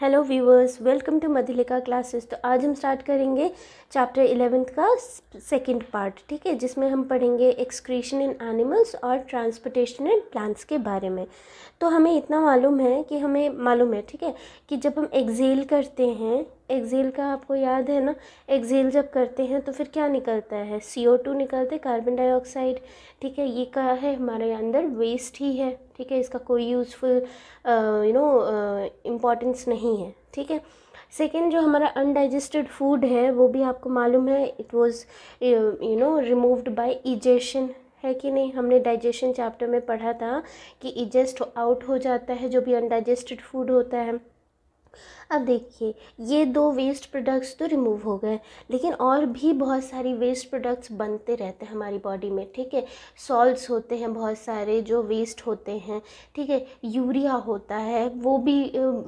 Hello viewers welcome to Madhulika classes तो आज हम स्टार्ट करेंगे चैप्टर इलेवेंथ का सेकंड पार्ट ठीक है जिसमें हम पढ़ेंगे एक्सक्रीशन इन एनिमल्स और ट्रांसपोर्टेशन इन प्लांट्स के बारे में तो हमें इतना मालूम है कि हमें मालूम है ठीक है कि जब हम एक्जेल करते हैं एक्जेल का आपको याद है ना एक्जेल जब करते हैं तो फिर क्या निकलता है सी ओ टू निकलते कार्बन डाइऑक्साइड ठीक है ये क्या है हमारे अंदर वेस्ट ही है ठीक है इसका कोई यूज़फुल यू नो इम्पॉर्टेंस नहीं है ठीक है सेकेंड जो हमारा अनडाइजेस्टेड फूड है वो भी आपको मालूम है it was you know removed by egestion है कि नहीं हमने डाइजेशन चैप्टर में पढ़ा था कि इजेस्ट आउट हो जाता है जो भी अनडाइजेस्टेड फूड होता है अब देखिए ये दो वेस्ट प्रोडक्ट्स तो रिमूव हो गए लेकिन और भी बहुत सारी वेस्ट प्रोडक्ट्स बनते रहते हैं हमारी बॉडी में ठीक है सॉल्ट्स होते हैं बहुत सारे जो वेस्ट होते हैं ठीक है यूरिया होता है वो भी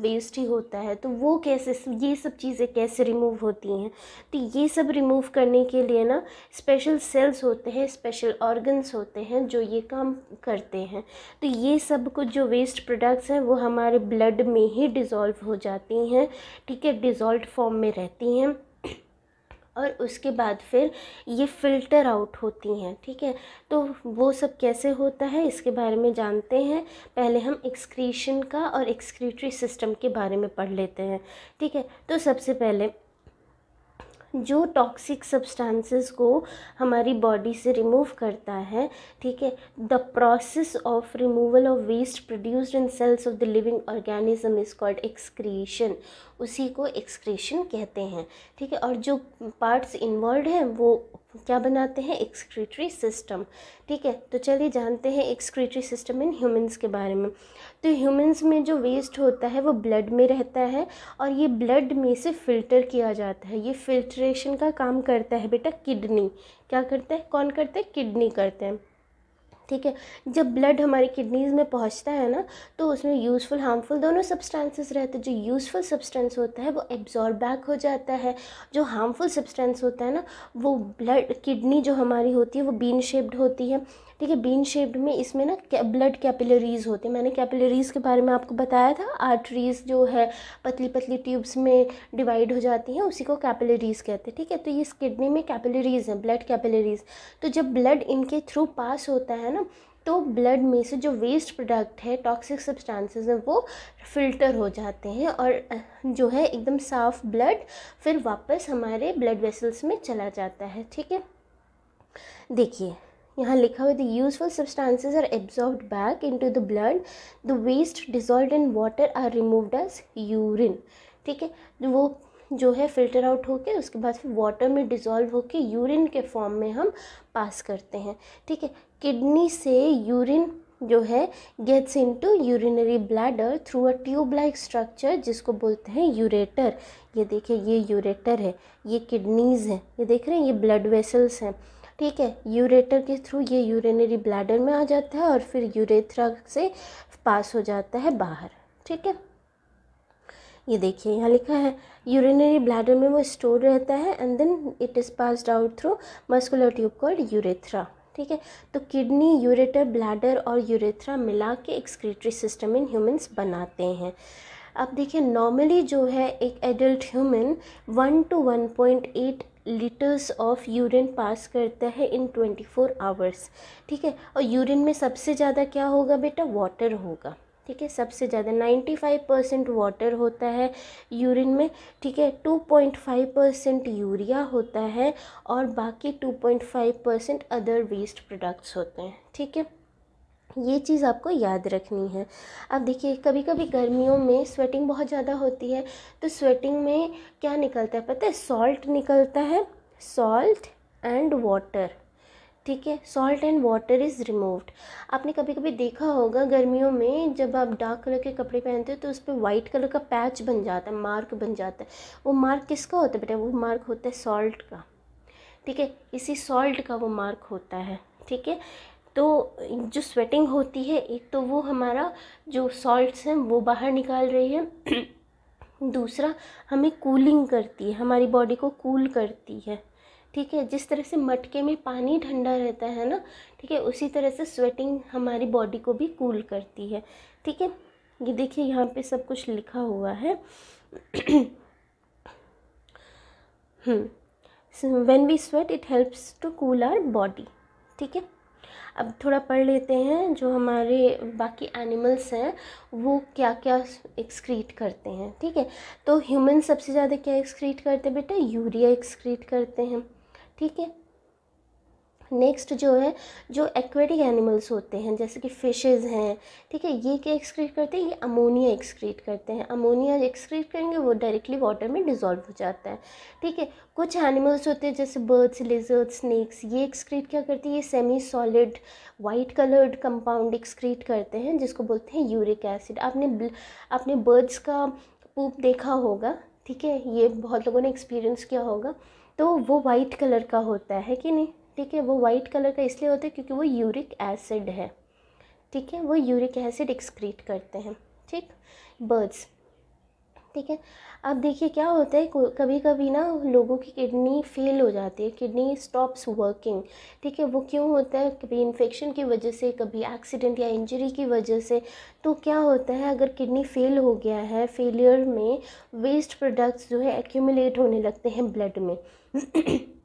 वेस्ट ही होता है तो वो कैसे ये सब चीज़ें कैसे रिमूव होती हैं तो ये सब रिमूव करने के लिए ना स्पेशल सेल्स होते हैं स्पेशल ऑर्गन्स होते हैं जो ये काम करते हैं तो ये सब कुछ जो वेस्ट प्रोडक्ट्स हैं वो हमारे ब्लड में ही डिज़ोल्व हो जाते जाती हैं ठीक है डिज़ोल्ट फॉर्म में रहती हैं और उसके बाद फिर ये फ़िल्टर आउट होती हैं ठीक है तो वो सब कैसे होता है इसके बारे में जानते हैं पहले हम एक्सक्रीशन का और एक्सक्रीटरी सिस्टम के बारे में पढ़ लेते हैं ठीक है तो सबसे पहले जो टॉक्सिक सब्सटेंसेस को हमारी बॉडी से रिमूव करता है ठीक है the process of removal of waste produced in cells of the living organism is called excretion उसी को एक्सक्रीशन कहते हैं ठीक है और जो पार्ट्स इन्वॉल्व हैं वो क्या बनाते हैं एक्सक्रीटरी सिस्टम ठीक है तो चलिए जानते हैं एक्सक्रीटरी सिस्टम इन ह्यूमंस के बारे में तो ह्यूमंस में जो वेस्ट होता है वो ब्लड में रहता है और ये ब्लड में से फिल्टर किया जाता है ये फिल्ट्रेशन का काम करता है बेटा किडनी क्या करता है कौन करता है किडनी करते हैं ठीक है जब ब्लड हमारी किडनीज में पहुंचता है ना तो उसमें यूज़फुल हार्मफुल दोनों सब्सटेंसेस रहते हैं जो यूज़फुल सब्सटेंस होता है वो एब्जॉर्ब बैक हो जाता है जो हार्मफुल सब्सटेंस होता है ना वो ब्लड किडनी जो हमारी होती है वो बीन शेप्ड होती है ठीक है बीन शेप्ड में इसमें ना ब्लड कैपिलरीज होते हैं मैंने कैपिलरीज के बारे में आपको बताया था आर्टरीज जो है पतली पतली ट्यूब्स में डिवाइड हो जाती हैं उसी को कैपिलरीज कहते हैं ठीक है तो ये किडनी में कैपिलरीज हैं ब्लड कैपिलरीज तो जब ब्लड इनके थ्रू पास होता है ना तो ब्लड में से जो वेस्ट प्रोडक्ट है टॉक्सिक सब्सटेंसेस हैं वो फिल्टर हो जाते हैं और जो है एकदम साफ ब्लड फिर वापस हमारे ब्लड वेसल्स में चला जाता है ठीक है देखिए यहाँ लिखा हुआ the useful substances are absorb back into the blood the waste dissolve in water are removed as urine ठीक है तो वो जो है फिल्टर आउट होके उसके बाद फिर वाटर में डिज़ोल्व होके यूरिन के फॉर्म में हम पास करते हैं ठीक है किडनी से यूरिन जो है gets into urinary bladder through a tube like structure जिसको बोलते हैं यूरेटर ये देखिए ये यूरेटर है ये किडनीज़ हैं ये देख रहे हैं ये ब्लड वेसल्स हैं ठीक है यूरेटर के थ्रू ये यूरिनरी ब्लैडर में आ जाता है और फिर यूरेथ्रा से पास हो जाता है बाहर ठीक है ये देखिए यहाँ लिखा है यूरिनरी ब्लैडर में वो स्टोर रहता है and then it is passed out through muscular tube called urethra ठीक है तो किडनी यूरेटर ब्लैडर और यूरेथ्रा मिला के एक्सक्रीटरी सिस्टम इन ह्यूमंस बनाते हैं अब देखिए नॉर्मली जो है एक adult human one to one point eight litres of urine pass करता है इन ट्वेंटी फोर आवर्स ठीक है और यूरिन में सबसे ज़्यादा क्या होगा बेटा वाटर होगा ठीक है सबसे ज़्यादा नाइन्टी फाइव परसेंट वाटर होता है यूरिन में ठीक है two point five percent urea होता है और बाकी two point five percent other waste products होते हैं ठीक है ये चीज़ आपको याद रखनी है अब देखिए कभी कभी गर्मियों में स्वेटिंग बहुत ज़्यादा होती है तो स्वेटिंग में क्या निकलता है पता है सॉल्ट निकलता है सॉल्ट एंड वाटर ठीक है salt and water is removed आपने कभी कभी देखा होगा गर्मियों में जब आप डार्क कलर के कपड़े पहनते हो तो उस पर वाइट कलर का पैच बन जाता है मार्क बन जाता है वो मार्क किसका होता है बेटा वो मार्क होता है सॉल्ट का ठीक है इसी सॉल्ट का वो मार्क होता है ठीक है तो जो स्वेटिंग होती है एक तो वो हमारा जो सॉल्ट्स हैं वो बाहर निकाल रही है दूसरा हमें कूलिंग करती है हमारी बॉडी को कूल करती है ठीक है जिस तरह से मटके में पानी ठंडा रहता है ना ठीक है उसी तरह से स्वेटिंग हमारी बॉडी को भी कूल करती है ठीक है ये देखिए यहाँ पे सब कुछ लिखा हुआ है when we sweat it helps to cool our body ठीक है अब थोड़ा पढ़ लेते हैं जो हमारे बाकी एनिमल्स हैं वो क्या क्या एक्सक्रीट करते हैं ठीक है तो ह्यूमन सबसे ज़्यादा क्या एक्सक्रीट करते हैं बेटा यूरिया एक्सक्रीट करते हैं ठीक है नेक्स्ट जो है जो एक्वेटिक एनिमल्स होते हैं जैसे कि फिशेस हैं ठीक है ये क्या एक्सक्रीट करते हैं ये अमोनिया एक्सक्रीट करते हैं अमोनिया एक्सक्रीट करेंगे वो डायरेक्टली वाटर में डिजॉल्व हो जाता है ठीक है कुछ एनिमल्स होते हैं जैसे बर्ड्स लिजर्ड स्नेक्स ये एक्सक्रीट क्या करते हैं ये semi solid white coloured compound excrete करते हैं जिसको बोलते हैं यूरिक एसिड आपने आपने बर्ड्स का पूप देखा होगा ठीक है ये बहुत लोगों ने एक्सपीरियंस किया होगा तो वो वाइट कलर का होता है कि नहीं ठीक है वो वाइट कलर का इसलिए होता है क्योंकि वो यूरिक एसिड है ठीक है वो यूरिक एसिड एक्सक्रीट करते हैं ठीक बर्ड्स ठीक है अब देखिए क्या होता है कभी कभी ना लोगों की किडनी फेल हो जाती है किडनी स्टॉप्स वर्किंग ठीक है वो क्यों होता है कभी इन्फेक्शन की वजह से कभी एक्सीडेंट या इंजरी की वजह से तो क्या होता है अगर किडनी फेल हो गया है फेलियर में वेस्ट प्रोडक्ट्स जो है एक्यूमुलेट होने लगते हैं ब्लड में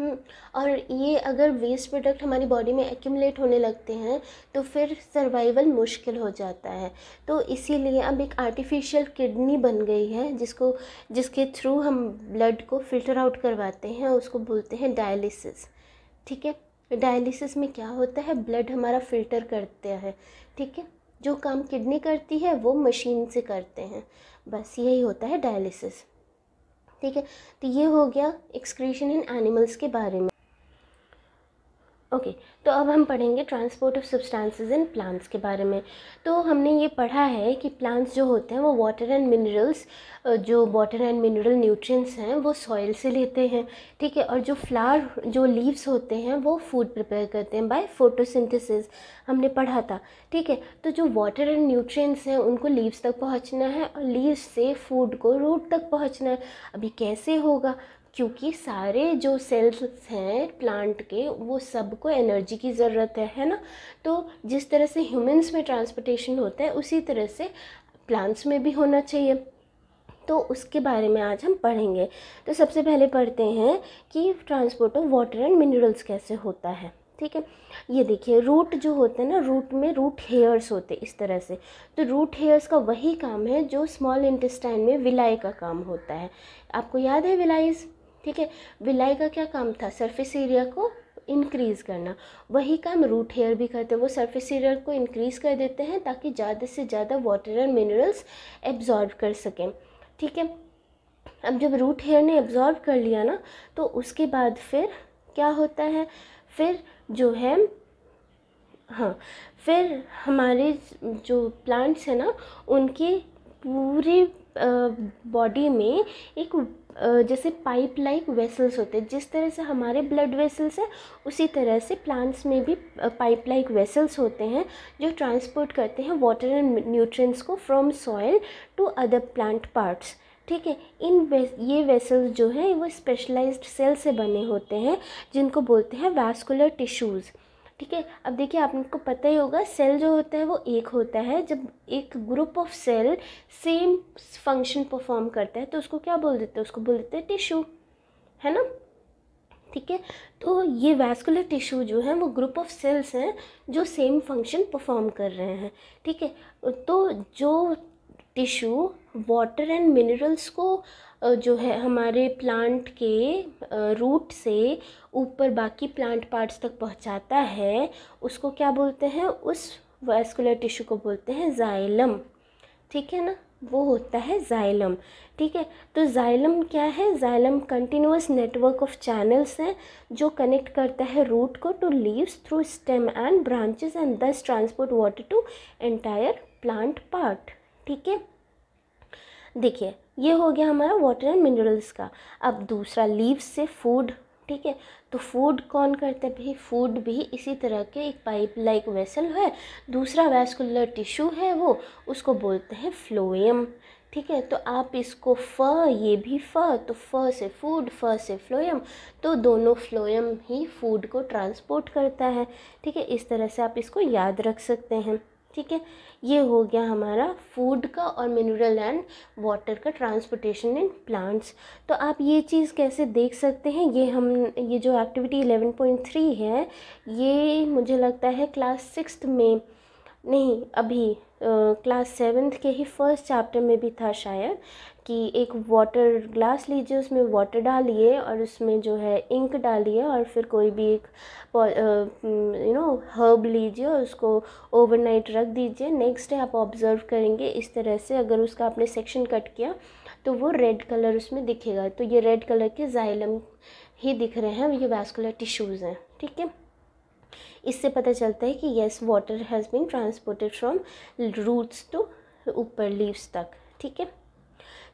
हम्म, और ये अगर वेस्ट प्रोडक्ट हमारी बॉडी में एक्यूमलेट होने लगते हैं तो फिर सर्वाइवल मुश्किल हो जाता है तो इसीलिए अब एक आर्टिफिशियल किडनी बन गई है जिसको जिसके थ्रू हम ब्लड को फिल्टर आउट करवाते हैं उसको बोलते हैं डायलिसिस ठीक है डायलिसिस में क्या होता है ब्लड हमारा फिल्टर करते हैं ठीक है जो काम किडनी करती है वो मशीन से करते हैं बस यही होता है डायलिसिस ठीक है तो ये हो गया एक्सक्रीशन इन एनिमल्स के बारे में ओके okay, तो अब हम पढ़ेंगे transport of substances in plants के बारे में तो हमने ये पढ़ा है कि प्लांट्स जो होते हैं वो वाटर एंड मिनरल्स जो वाटर एंड मिनरल न्यूट्रिएंट्स हैं वो सॉइल से लेते हैं ठीक है और जो फ्लावर जो लीव्स होते हैं वो फूड प्रिपेयर करते हैं बाय फोटोसिंथेसिस हमने पढ़ा था ठीक है तो जो वाटर एंड न्यूट्रिएंट्स हैं उनको लीव्स तक पहुँचना है और लीव्स से फूड को रूट तक पहुँचना है अभी कैसे होगा क्योंकि सारे जो सेल्स हैं प्लांट के वो सबको एनर्जी की ज़रूरत है है ना तो जिस तरह से ह्यूमंस में ट्रांसपोर्टेशन होता है उसी तरह से प्लांट्स में भी होना चाहिए तो उसके बारे में आज हम पढ़ेंगे तो सबसे पहले पढ़ते हैं कि transport of water and minerals कैसे होता है ठीक है ये देखिए रूट जो होते हैं ना रूट में रूट हेयर्स होते हैं इस तरह से तो रूट हेयर्स का वही काम है जो स्मॉल इंटेस्टाइन में विलाई का काम होता है आपको याद है विलाइज ठीक है विलाई का क्या काम था सरफेस एरिया को इंक्रीज़ करना वही काम रूट हेयर भी करते हैं वो सरफेस एरिया को इंक्रीज़ कर देते हैं ताकि ज़्यादा से ज़्यादा वाटर एंड मिनरल्स एब्जॉर्ब कर सकें ठीक है अब जब रूट हेयर ने एब्जॉर्ब कर लिया ना तो उसके बाद फिर क्या होता है फिर जो है हाँ फिर हमारे जो प्लांट्स हैं ना उनके पूरे बॉडी में एक जैसे पाइप लाइक वेसल्स होते हैं जिस तरह से हमारे ब्लड वेसल्स हैं उसी तरह से प्लांट्स में भी पाइप लाइक वेसल्स होते हैं जो ट्रांसपोर्ट करते हैं वाटर एंड न्यूट्रिएंट्स को from soil to other plant parts ठीक है इन वे, ये वेसल्स जो हैं वो स्पेशलाइज्ड सेल से बने होते हैं जिनको बोलते हैं वैस्कुलर टिश्यूज़ ठीक है अब देखिए आपको पता ही होगा सेल जो होता है वो एक होता है जब एक group of cell same function perform करता है तो उसको क्या बोल देते हैं उसको बोल देते हैं टिश्यू है ना ठीक है तो ये वैस्कुलर टिश्यू जो है वो ग्रुप ऑफ सेल्स हैं जो सेम फंक्शन परफॉर्म कर रहे हैं ठीक है तो जो टिश्यू वाटर एंड मिनरल्स को जो है हमारे प्लांट के रूट से ऊपर बाकी प्लांट पार्ट्स तक पहुंचाता है उसको क्या बोलते हैं उस वैस्कुलर टिश्यू को बोलते हैं जाइलम ठीक है ना वो होता है जाइलम ठीक है तो जाइलम क्या है xylem continuous network of channels हैं जो कनेक्ट करता है रूट को to leaves through stem and branches and thus transport water to entire plant part ठीक है देखिए ये हो गया हमारा वाटर एंड मिनरल्स का अब दूसरा लीव्स से फूड ठीक है तो फूड कौन करते भाई फूड भी इसी तरह के एक पाइप लाइक वेसल है दूसरा वैस्कुलर टिश्यू है वो उसको बोलते हैं फ्लोएम ठीक है तो आप इसको फ ये भी फ तो फ से फूड फ से फ्लोएम तो दोनों फ्लोएम ही फूड को ट्रांसपोर्ट करता है ठीक है इस तरह से आप इसको याद रख सकते हैं ठीक है ये हो गया हमारा फूड का और मिनरल एंड वाटर का ट्रांसपोर्टेशन इन प्लांट्स तो आप ये चीज़ कैसे देख सकते हैं ये हम ये जो एक्टिविटी एलेवन पॉइंट थ्री है ये मुझे लगता है क्लास सिक्स में नहीं अभी क्लास सेवन्थ के ही फर्स्ट चैप्टर में भी था शायद कि एक वाटर ग्लास लीजिए उसमें वाटर डालिए और उसमें जो है इंक डालिए और फिर कोई भी एक यू नो हर्ब लीजिए और उसको ओवरनाइट रख दीजिए नेक्स्ट डे आप ऑब्ज़र्व करेंगे इस तरह से अगर उसका आपने सेक्शन कट किया तो वो रेड कलर उसमें दिखेगा तो ये रेड कलर के जाइलम ही दिख रहे हैं ये वैस्कुलर टिश्यूज़ हैं ठीक है इससे पता चलता है कि yes water has been transported from roots to ऊपर लीव्स तक ठीक है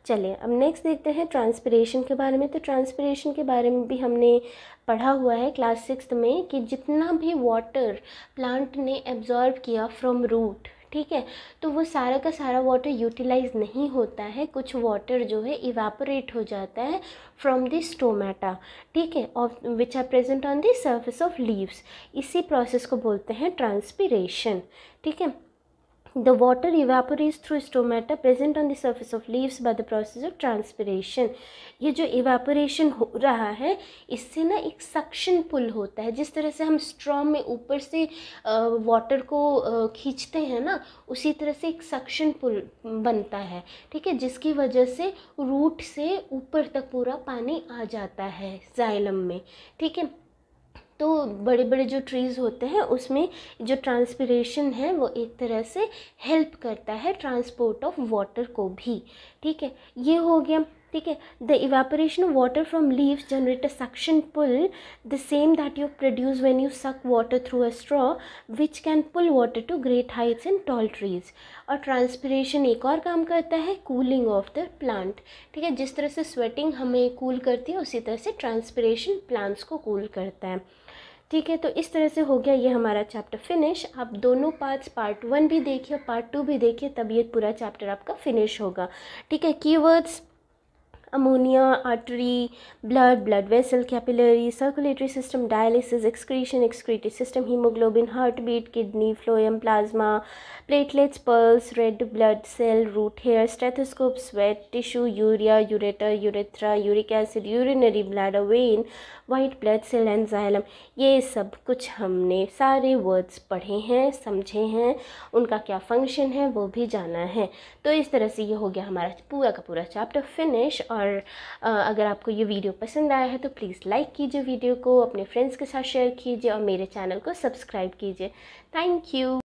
चलिए अब नेक्स्ट देखते हैं ट्रांसपरेशन के बारे में तो ट्रांसपरेशन के बारे में भी हमने पढ़ा हुआ है क्लास सिक्स में कि जितना भी वाटर प्लांट ने एब्जॉर्ब किया फ्रॉम रूट ठीक है तो वो सारा का सारा वाटर यूटिलाइज नहीं होता है कुछ वाटर जो है इवेपोरेट हो जाता है फ्रॉम द स्टोमेटा ठीक है of which are present on the surface of leaves इसी प्रोसेस को बोलते हैं ट्रांसपीरेशन ठीक है The water evaporates through stomata present on the surface of leaves by the process of transpiration. ये जो evaporation हो रहा है इससे ना एक suction pull होता है जिस तरह से हम स्ट्रॉ में ऊपर से वाटर को खींचते हैं ना उसी तरह से एक सक्शन पुल बनता है ठीक है जिसकी वजह से रूट से ऊपर तक पूरा पानी आ जाता है जाइलम में ठीक है तो बड़े बड़े जो ट्रीज़ होते हैं उसमें जो ट्रांसपीरेशन है वो एक तरह से हेल्प करता है ट्रांसपोर्ट ऑफ वाटर को भी ठीक है ये हो गया ठीक है the evaporation of water from leaves generate a suction pull the same that you produce when you suck water through a straw which can pull water to great heights and tall trees और transpiration एक और काम करता है cooling of the plant ठीक है जिस तरह से स्वेटिंग हमें कूल करती है उसी तरह से ट्रांसपीरेशन प्लांट्स को कूल करता है ठीक है तो इस तरह से हो गया ये हमारा चैप्टर फिनिश आप दोनों पार्ट्स पार्ट वन भी देखिए पार्ट टू भी देखिए तब ये पूरा चैप्टर आपका फिनिश होगा ठीक है keywords ammonia artery blood blood vessel capillary circulatory system dialysis excretion excretory system haemoglobin heart beat kidney phloem plasma platelets pulse red blood cell root hair stethoscope sweat tissue urea ureter urethra uric acid urinary blood vein white blood cell xylem ये सब कुछ हमने सारे words पढ़े हैं समझे हैं उनका क्या फंक्शन है वो भी जाना है तो इस तरह से ये हो गया हमारा पूरा का पूरा चैप्टर फिनिश और और अगर आपको ये वीडियो पसंद आया है तो प्लीज़ लाइक कीजिए वीडियो को अपने फ्रेंड्स के साथ शेयर कीजिए और मेरे चैनल को सब्सक्राइब कीजिए थैंक यू